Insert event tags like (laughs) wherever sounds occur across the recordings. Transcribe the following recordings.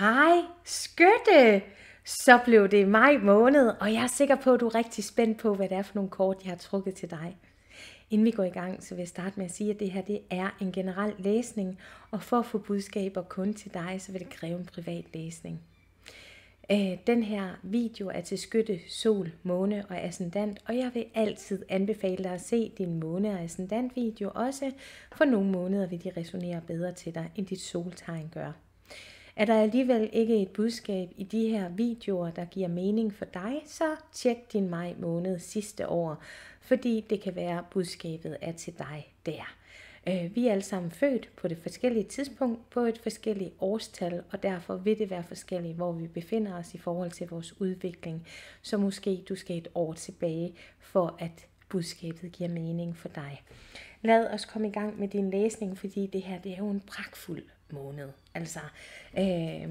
Hej, skytte! Så blev det maj måned, og jeg er sikker på, at du er rigtig spændt på, hvad det er for nogle kort, jeg har trukket til dig. Inden vi går i gang, så vil jeg starte med at sige, at det her det er en generel læsning, og for at få budskaber kun til dig, så vil det kræve en privat læsning. Øh, den her video er til skytte, sol, måne og ascendant, og jeg vil altid anbefale dig at se din måne- og ascendant video også, for nogle måneder vil de resonere bedre til dig, end dit soltegn gør. Er der alligevel ikke et budskab i de her videoer, der giver mening for dig, så tjek din maj måned sidste år, fordi det kan være, at budskabet er til dig der. Øh, vi er alle sammen født på det forskellige tidspunkt, på et forskelligt årstal, og derfor vil det være forskelligt, hvor vi befinder os i forhold til vores udvikling. Så måske du skal et år tilbage, for at budskabet giver mening for dig. Lad os komme i gang med din læsning, fordi det her det er jo en pragtfuld måned. Altså, øh,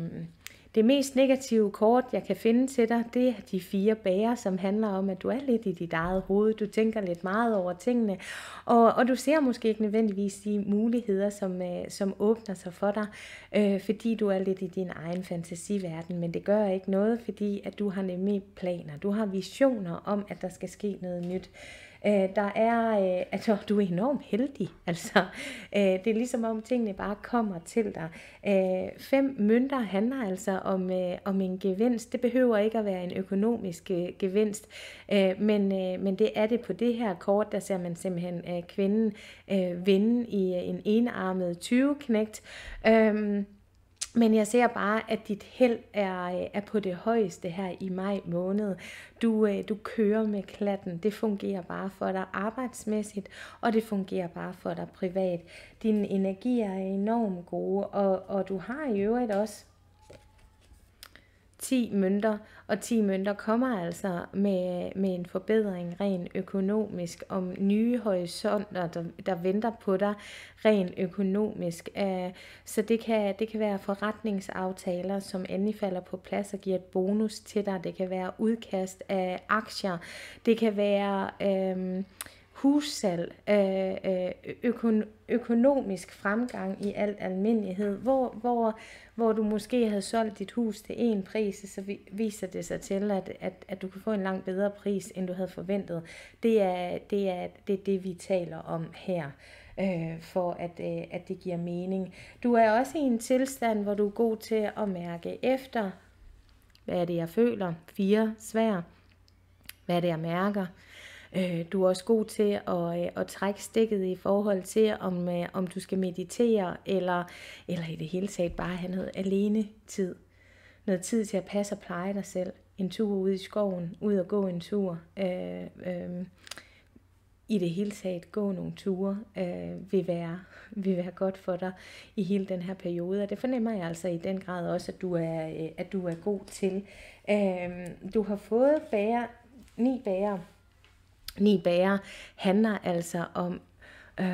det mest negative kort, jeg kan finde til dig, det er de fire bærer, som handler om, at du er lidt i dit eget hoved, du tænker lidt meget over tingene, og, og du ser måske ikke nødvendigvis de muligheder, som, øh, som åbner sig for dig, øh, fordi du er lidt i din egen fantasiverden, men det gør ikke noget, fordi at du har nemlig planer, du har visioner om, at der skal ske noget nyt. Øh, Øh, der er, øh, altså du er enormt heldig, (laughs) altså øh, det er ligesom om tingene bare kommer til dig. Øh, fem mønter handler altså om, øh, om en gevinst, det behøver ikke at være en økonomisk øh, gevinst, øh, men, øh, men det er det på det her kort, der ser man simpelthen øh, kvinden øh, vinde i øh, en enarmet 20-knægt. Øh, men jeg ser bare, at dit held er, øh, er på det højeste her i maj måned. Du, øh, du kører med klatten. Det fungerer bare for dig arbejdsmæssigt, og det fungerer bare for dig privat. Din energi er enormt gode, og, og du har i øvrigt også 10 mønter, og 10 mønter kommer altså med, med en forbedring rent økonomisk, om nye horisonter, der, der venter på dig rent økonomisk. Øh, så det kan, det kan være forretningsaftaler, som endelig falder på plads og giver et bonus til dig. Det kan være udkast af aktier. Det kan være... Øh, hussalg, øh, øh, økon, økonomisk fremgang i alt almindelighed, hvor, hvor, hvor du måske havde solgt dit hus til en pris, så vi, viser det sig til, at, at, at du kan få en langt bedre pris, end du havde forventet. Det er det, er, det, er det vi taler om her øh, for at, øh, at det giver mening. Du er også i en tilstand, hvor du er god til at mærke efter, hvad er det, jeg føler? Fire, svær. Hvad er det, jeg mærker? Øh, du er også god til at, øh, at trække stikket i forhold til, om, øh, om du skal meditere, eller, eller i det hele taget bare have noget alene tid. Noget tid til at passe og pleje dig selv. En tur ude i skoven, ud og gå en tur. Øh, i det hele taget gå nogle ture øh, vil, være, vil være godt for dig i hele den her periode. Og det fornemmer jeg altså i den grad også, at du er, øh, at du er god til. Øh, du har fået bære, ni bærer Ni bærer handler altså om, øh,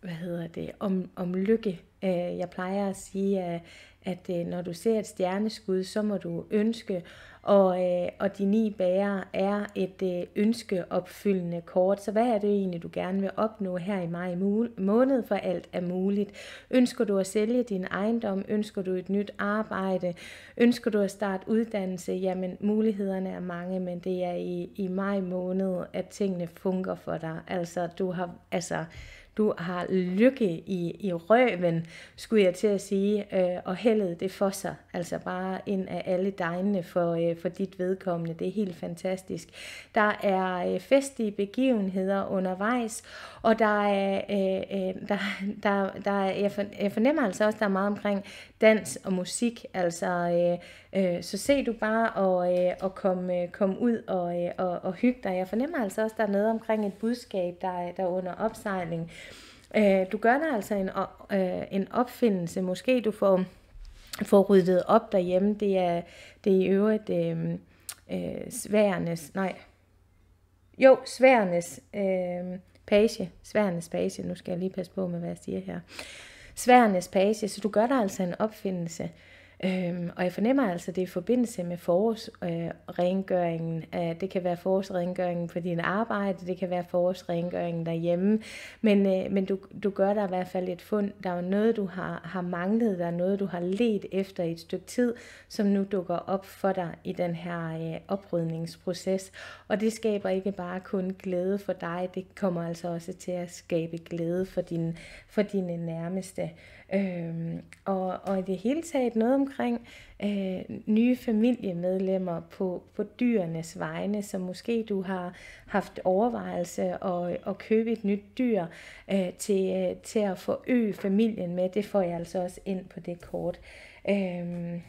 hvad hedder det, om, om lykke. Øh, jeg plejer at sige, at, øh, når du ser et stjerneskud, så må du ønske og, øh, og de ni bærer er et øh, ønskeopfyldende kort. Så hvad er det egentlig, du gerne vil opnå her i maj måned, for alt er muligt? Ønsker du at sælge din ejendom? Ønsker du et nyt arbejde? Ønsker du at starte uddannelse? Jamen, mulighederne er mange, men det er i, i maj måned, at tingene fungerer for dig. Altså, du har, altså, du har lykke i, i røven, skulle jeg til at sige, øh, og heldet det for sig, altså bare ind af alle degnene for, øh, for dit vedkommende. Det er helt fantastisk. Der er øh, festlige begivenheder undervejs, og der er, øh, øh, der, der, der, jeg, for, jeg fornemmer altså også, der er meget omkring dans og musik, altså øh, øh, så se du bare og, øh, og kom, øh, kom ud og, øh, og, og hygge dig. Jeg fornemmer altså også, der er noget omkring et budskab, der, der er under opsejling. Øh, du gør dig altså en, øh, en opfindelse. Måske du får, får ryddet op derhjemme. Det er, det er i øvrigt øh, øh, sværernes... Nej. Jo, sværernes øh, page. Sværernes page. Nu skal jeg lige passe på med, hvad jeg siger her. Sværernes page. Så du gør dig altså en opfindelse. Øhm, og jeg fornemmer altså, at det er i forbindelse med forårsrengøringen. Øh, øh, det kan være forårsrengøringen på din arbejde, det kan være forårsrengøringen derhjemme. Men, øh, men du, du gør der i hvert fald et fund. Der er noget, du har, har manglet, der er noget, du har let efter i et stykke tid, som nu dukker op for dig i den her øh, oprydningsproces. Og det skaber ikke bare kun glæde for dig, det kommer altså også til at skabe glæde for, din, for dine nærmeste. Øhm, og, og i det hele taget noget omkring øh, nye familiemedlemmer på, på dyrenes vegne, som måske du har haft overvejelse og, at købe et nyt dyr øh, til, øh, til at forøge familien med. Det får jeg altså også ind på det kort. Øhm,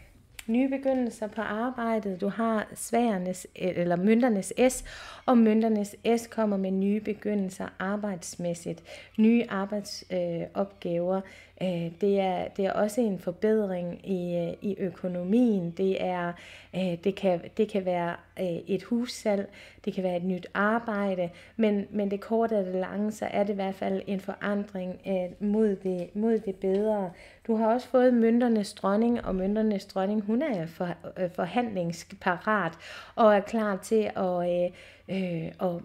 nye begyndelser på arbejdet. Du har sværernes, eller mønternes S, og mønternes S kommer med nye begyndelser arbejdsmæssigt. Nye arbejdsopgaver. Øh, øh, det, er, det er også en forbedring i, øh, i økonomien. Det, er, øh, det, kan, det kan være øh, et hussalg, det kan være et nyt arbejde, men, men det korte og det lange, så er det i hvert fald en forandring øh, mod, det, mod det bedre. Du har også fået mønternes dronning, og mønternes dronning, hun hun er øh, for, øh, forhandlingsparat og er klar til at, øh, øh, at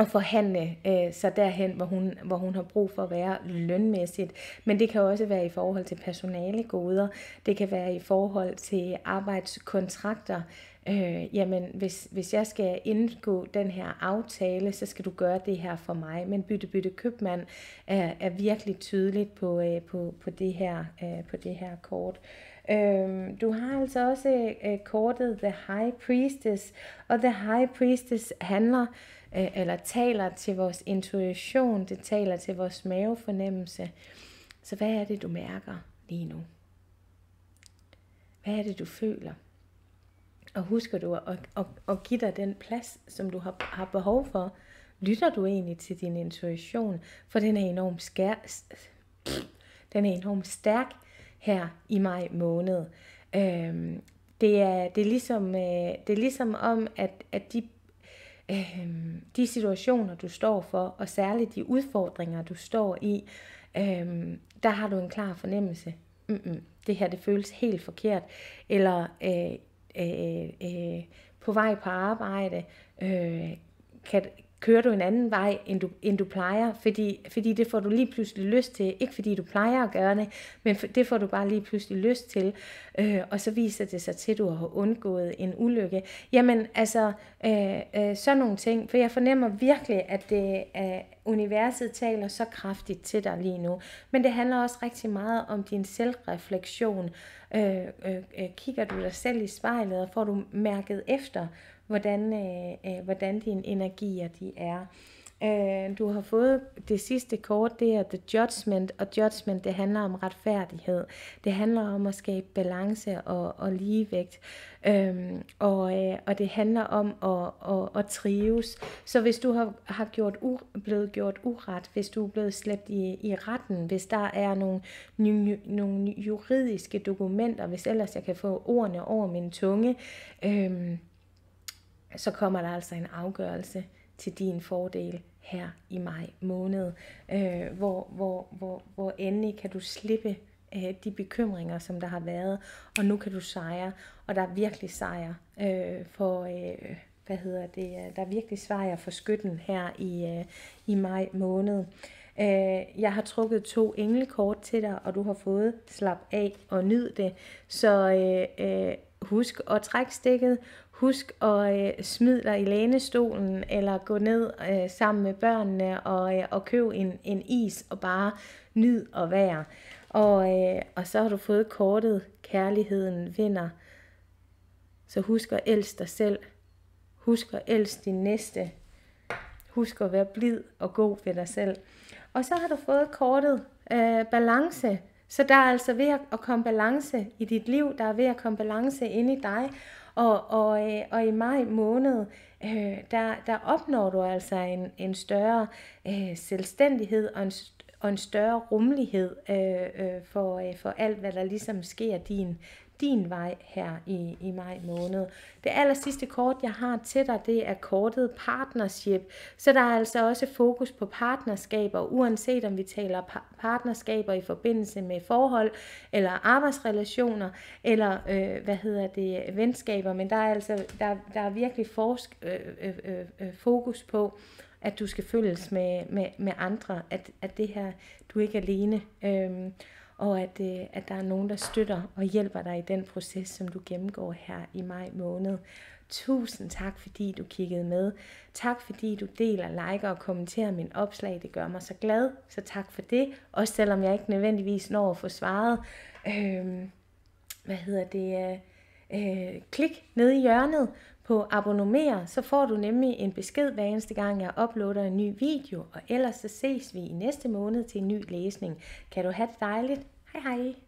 at forhandle øh, sig derhen, hvor hun, hvor hun har brug for at være lønmæssigt. Men det kan også være i forhold til personalegoder, det kan være i forhold til arbejdskontrakter. Øh, jamen, hvis, hvis jeg skal indgå den her aftale, så skal du gøre det her for mig. Men bytte bytte købmand er, er virkelig tydeligt på, øh, på, på, det her, øh, på det her kort. Øh, Øhm, du har altså også øh, kortet The High Priestess, og The High Priestess handler øh, eller taler til vores intuition, det taler til vores mavefornemmelse. Så hvad er det, du mærker lige nu? Hvad er det, du føler? Og husker du at, at, at, at give dig den plads, som du har, har behov for? Lytter du egentlig til din intuition? For den er enormt skær... Den er enormt stærk her i maj måned. Øhm, det, er, det, er ligesom, øh, det er ligesom om, at, at de, øh, de situationer, du står for, og særligt de udfordringer, du står i, øh, der har du en klar fornemmelse. Mm-mm, det her, det føles helt forkert. Eller øh, øh, øh, øh på vej på arbejde, øh, kan, kører du en anden vej, end du, end du plejer, fordi, fordi det får du lige pludselig lyst til, ikke fordi du plejer at gøre det, men for, det får du bare lige pludselig lyst til, øh, og så viser det sig til, at du har undgået en ulykke. Jamen altså, øh, øh, sådan nogle ting, for jeg fornemmer virkelig, at det, øh, universet taler så kraftigt til dig lige nu, men det handler også rigtig meget om din selvreflektion. Øh, øh, øh, kigger du dig selv i spejlet, og får du mærket efter, hvordan, øh, øh, hvordan dine energier de er. Øh, du har fået det sidste kort, det er The Judgment, og Judgment det handler om retfærdighed. Det handler om at skabe balance og, og ligevægt, øh, og, øh, og det handler om at, at, at trives. Så hvis du har, har gjort u, blevet gjort uret, hvis du er blevet slæbt i, i retten, hvis der er nogle, nye, nogle juridiske dokumenter, hvis ellers jeg kan få ordene over min tunge, Øh, så kommer der altså en afgørelse til din fordel her i maj måned, øh, hvor, hvor, hvor, hvor endelig kan du slippe øh, de bekymringer, som der har været, og nu kan du sejre, og der er virkelig sejr øh, for, øh, hvad hedder det, øh, der er virkelig sejr for skytten her i, øh, i maj måned. Øh, jeg har trukket to englekort til dig, og du har fået slap af og nyd det, så øh, øh, husk at trække stikket, Husk at øh, smide dig i lænestolen, eller gå ned øh, sammen med børnene og, øh, og købe en, en is, og bare nyd og vær. Og, øh, og så har du fået kortet, kærligheden vinder. Så husk at elske dig selv. Husk at elske din næste. Husk at være blid og god ved dig selv. Og så har du fået kortet øh, balance. Så der er altså ved at komme balance i dit liv, der er ved at komme balance inde i dig, og, og, øh, og i maj måned, øh, der, der opnår du altså en, en større øh, selvstændighed og en, og en større rummelighed øh, øh, for, øh, for alt, hvad der ligesom sker din, din vej her i, i maj måned. Det aller sidste kort, jeg har til dig, det er kortet partnership. Så der er altså også fokus på partnerskaber, uanset om vi taler partnerskaber i forbindelse med forhold, eller arbejdsrelationer, eller øh, hvad hedder det, venskaber. Men der er altså der, der er virkelig forsk, øh, øh, øh, øh fokus på, at du skal følges med, med, med andre, at, at det her, du er ikke alene. Øh, og at, øh, at der er nogen, der støtter og hjælper dig i den proces, som du gennemgår her i maj måned. Tusind tak, fordi du kiggede med. Tak, fordi du deler, liker og kommenterer min opslag. Det gør mig så glad, så tak for det. Også selvom jeg ikke nødvendigvis når at få svaret. Øh, hvad hedder det? Øh, øh, klik nede i hjørnet på abonnere, så får du nemlig en besked hver eneste gang, jeg uploader en ny video. Og ellers så ses vi i næste måned til en ny læsning. Kan du have det dejligt? Hej hej!